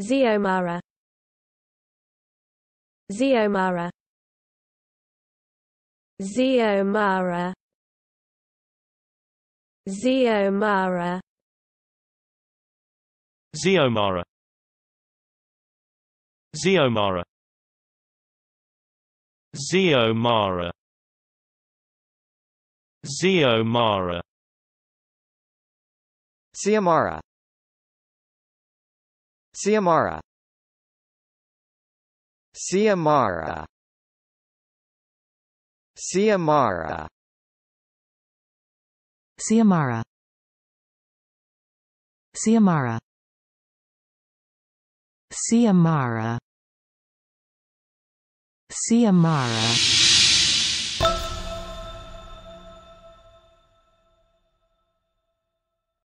Ziomara Ziomara Ziomara Ziomara Ziomara Ziomara Ziomara Ziomara Siamara Siamara Siamara Siamara Siamara Siamara Siamara, Ciamara